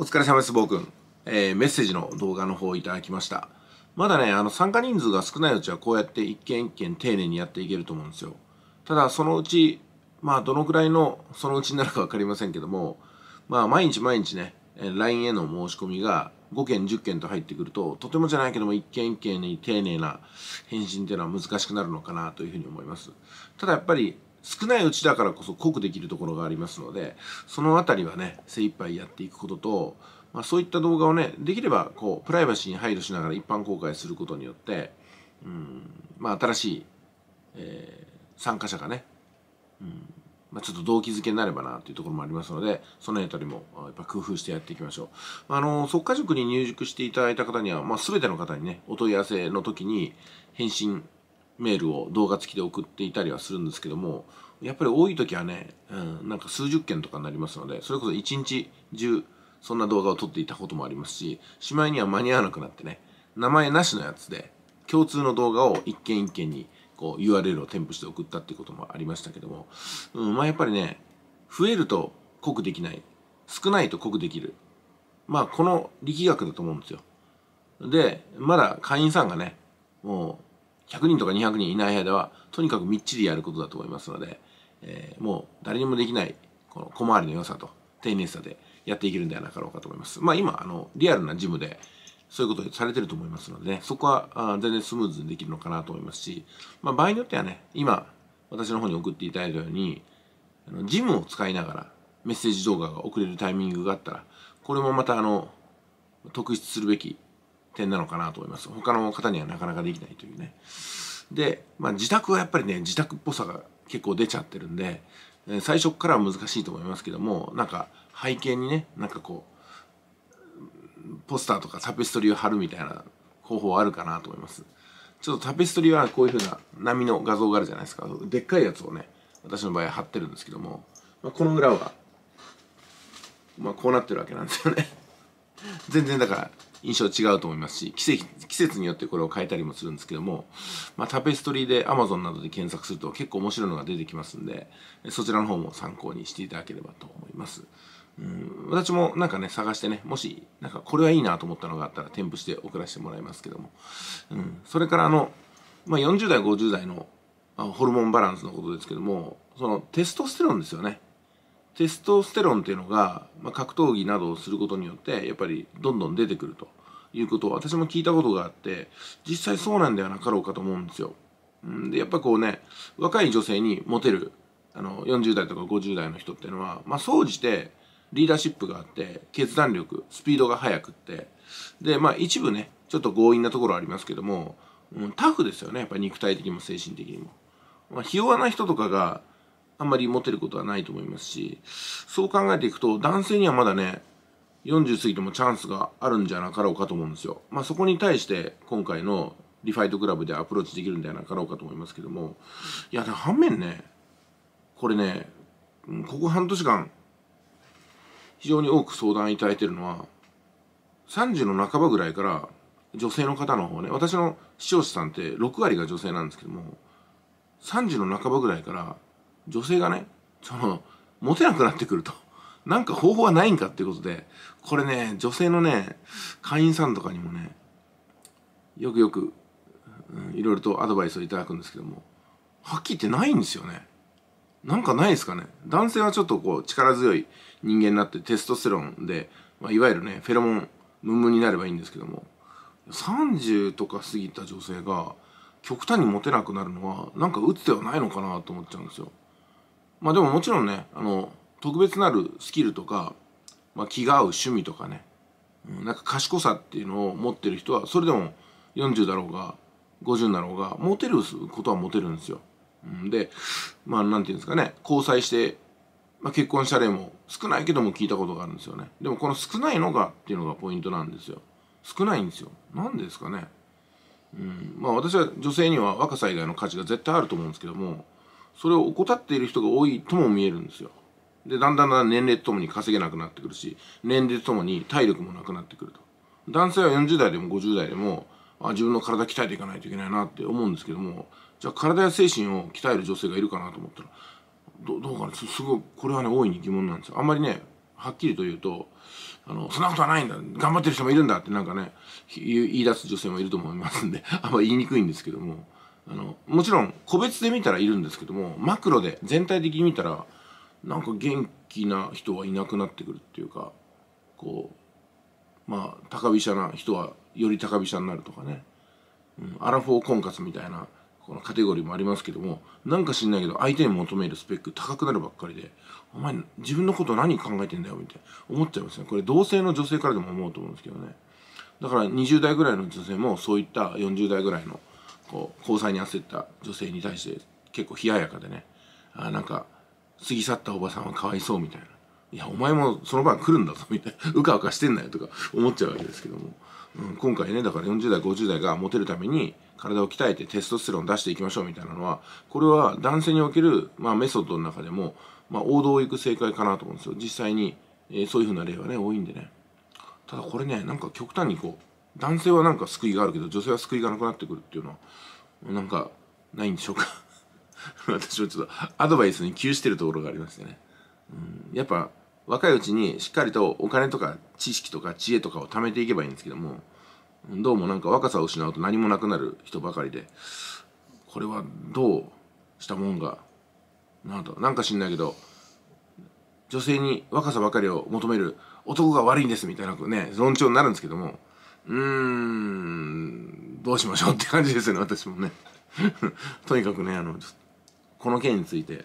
お疲れ様です、君、えー、メッセージの動画の方をいただきました。まだね、あの、参加人数が少ないうちはこうやって一件一件丁寧にやっていけると思うんですよ。ただ、そのうち、まあ、どのくらいの、そのうちになるか分かりませんけども、まあ、毎日毎日ね、LINE への申し込みが5件、10件と入ってくると、とてもじゃないけども、一件一件に丁寧な返信っていうのは難しくなるのかなというふうに思います。ただ、やっぱり、少ないうちだからこそ濃くできるところがありますのでその辺りはね精一杯やっていくことと、まあ、そういった動画をねできればこうプライバシーに配慮しながら一般公開することによって、うんまあ、新しい、えー、参加者がね、うんまあ、ちょっと動機づけになればなというところもありますのでその辺りもやっぱ工夫してやっていきましょう、まあ、の即課塾に入塾していただいた方には、まあ、全ての方にねお問い合わせの時に返信メールを動画付きで送っていたりはするんですけども、やっぱり多い時はね、うん、なんか数十件とかになりますので、それこそ一日中、そんな動画を撮っていたこともありますし、しまいには間に合わなくなってね、名前なしのやつで、共通の動画を一件一件に、こう URL を添付して送ったっていうこともありましたけども、うん、まあやっぱりね、増えると濃くできない、少ないと濃くできる。まあこの力学だと思うんですよ。で、まだ会員さんがね、もう100人とか200人いない部屋ではとにかくみっちりやることだと思いますので、えー、もう誰にもできないこの小回りの良さと丁寧さでやっていけるんではなかろうかと思います。まあ今あのリアルなジムでそういうことされてると思いますので、ね、そこはあ全然スムーズにできるのかなと思いますし、まあ、場合によってはね今私の方に送っていただいたようにあのジムを使いながらメッセージ動画が送れるタイミングがあったらこれもまたあの特筆するべき点なのかなと思います。他の方にはなかなかできないというね。で、まあ、自宅はやっぱりね、自宅っぽさが結構出ちゃってるんで、最初からは難しいと思いますけども、なんか背景にね、なんかこう、ポスターとかタペストリーを貼るみたいな方法あるかなと思います。ちょっとタペストリーはこういう風な波の画像があるじゃないですか。でっかいやつをね、私の場合貼ってるんですけども、まあ、この裏は、まあこうなってるわけなんですよね。全然だから印象違うと思いますし季節季節によってこれを変えたりもするんですけども、まあ、タペストリーで Amazon などで検索すると結構面白いのが出てきますんでそちらの方も参考にしていただければと思います。うん私もなんかね探してねもしなんかこれはいいなと思ったのがあったら添付して送らせてもらいますけども、うん、それからあの、まあ、40代50代のホルモンバランスのことですけどもそのテストステロンですよねテストステロンっていうのが、まあ、格闘技などをすることによってやっぱりどんどん出てくるということを私も聞いたことがあって実際そうなんではなかろうかと思うんですよ。んでやっぱこうね若い女性にモテるあの40代とか50代の人っていうのはまあ総じてリーダーシップがあって決断力スピードが速くってでまあ一部ねちょっと強引なところありますけども、うん、タフですよねやっぱり肉体的にも精神的にも。まあ、ひ弱な人とかがあんまり持てることはないと思いますし、そう考えていくと、男性にはまだね、40過ぎてもチャンスがあるんじゃなかろうかと思うんですよ。まあ、そこに対して、今回のリファイトクラブでアプローチできるんじゃなかろうかと思いますけども、いや、反面ね、これね、ここ半年間、非常に多く相談いただいてるのは、30の半ばぐらいから女性の方の方ね、私の視聴者さんって6割が女性なんですけども、30の半ばぐらいから女性がねそのモテなくなってくるとなんか方法はないんかっていうことでこれね女性のね会員さんとかにもねよくよく、うん、いろいろとアドバイスをいただくんですけどもはっきり言ってないんですよね。なんかないですかね。男性はちょっとこう力強い人間になってテストステロンで、まあ、いわゆるね、フェロモン、ムンムンになればいいんですけども、30とか過ぎた女性が極端にモテなくなるのは、なんか打つ手はないのかなと思っちゃうんですよ。まあでももちろんねあの特別なるスキルとか、まあ、気が合う趣味とかね、うん、なんか賢さっていうのを持ってる人はそれでも40だろうが50だろうがモテることはモテるんですよ。でまあ何て言うんですかね交際して、まあ、結婚した例も少ないけども聞いたことがあるんですよね。でもこの少ないのがっていうのがポイントなんですよ。少ないんですよ。なんですかね。うん、まあ私は女性には若さ以外の価値が絶対あると思うんですけどもそれを怠っている人が多いとも見えるんですよでだんだんだん年齢とともに稼げなくなってくるし年齢とともに体力もなくなってくると男性は40代でも50代でもあ自分の体鍛えていかないといけないなって思うんですけどもじゃあ体や精神を鍛える女性がいるかなと思ったらどどうかなすごいこれはね大いに疑問なんですよあんまりねはっきりと言うとあのそんなことはないんだ頑張ってる人もいるんだってなんかね言い出す女性もいると思いますんであんま言いにくいんですけども。あのもちろん個別で見たらいるんですけどもマクロで全体的に見たらなんか元気な人はいなくなってくるっていうかこうまあ高飛車な人はより高飛車になるとかね、うん、アラフォー婚活みたいなこのカテゴリーもありますけどもなんか知んないけど相手に求めるスペック高くなるばっかりでお前自分のこと何考えてんだよみたいな思っちゃいますねこれ同性の女性からでも思うと思うんですけどねだから20代ぐらいの女性もそういった40代ぐらいのこう交際に焦った女性に対して結構冷ややかでねあなんか過ぎ去ったおばさんはかわいそうみたいな。いや、お前もその晩来るんだぞ、みたいな。うかうかしてんなよ、とか 思っちゃうわけですけども。うん、今回ね、だから40代、50代がモテるために体を鍛えてテストステロン出していきましょうみたいなのは、これは男性における、まあ、メソッドの中でも、まあ、王道をいく正解かなと思うんですよ。実際に、えー、そういうふうな例はね、多いんでね。ただこれね、なんか極端にこう、男性はなんか救いがあるけど女性は救いがなくなってくるっていうのはなんかないんでしょうか 私はちょっとアドバイスに窮してるところがありましてね、うん、やっぱ若いうちにしっかりとお金とか知識とか知恵とかを貯めていけばいいんですけどもどうもなんか若さを失うと何もなくなる人ばかりでこれはどうしたもんがなんとなんか知んないけど女性に若さばかりを求める男が悪いんですみたいなね論調になるんですけどもうーんどうしましょうって感じですよね私もね とにかくねあのこの件について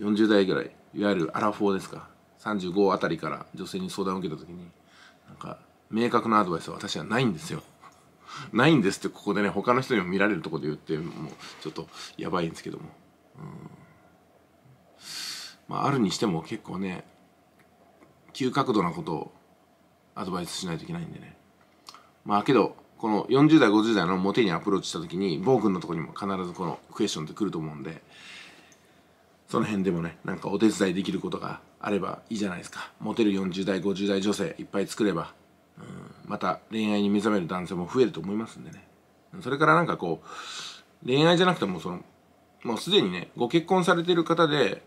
40代ぐらいいわゆるアラフォーですか35あたりから女性に相談を受けた時になんか明確なアドバイスは私はないんですよ ないんですってここでね他の人にも見られるとこで言ってもうちょっとやばいんですけども、まあ、あるにしても結構ね急角度なことをアドバイスしないといけないんでねまあけど、この40代、50代のモテにアプローチした時に、暴君のとこにも必ずこのクエスチョンってくると思うんで、その辺でもね、なんかお手伝いできることがあればいいじゃないですか。モテる40代、50代女性いっぱい作れば、うん、また恋愛に目覚める男性も増えると思いますんでね。それからなんかこう、恋愛じゃなくてもその、もうすでにね、ご結婚されてる方で、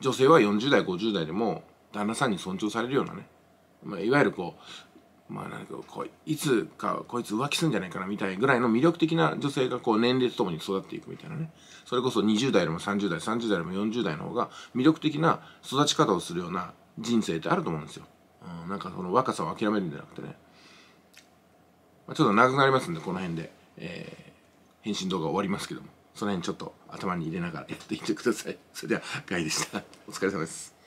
女性は40代、50代でも旦那さんに尊重されるようなね、まあ、いわゆるこう、まあなんかこういつかこいつ浮気すんじゃないかなみたいぐらいの魅力的な女性がこう年齢とともに育っていくみたいなねそれこそ20代でも30代30代でも40代の方が魅力的な育ち方をするような人生ってあると思うんですよ、うん、なんかその若さを諦めるんじゃなくてね、まあ、ちょっと長くなりますんでこの辺で、えー、返信動画終わりますけどもその辺ちょっと頭に入れながらやっていってくださいそれではガイでしたお疲れ様です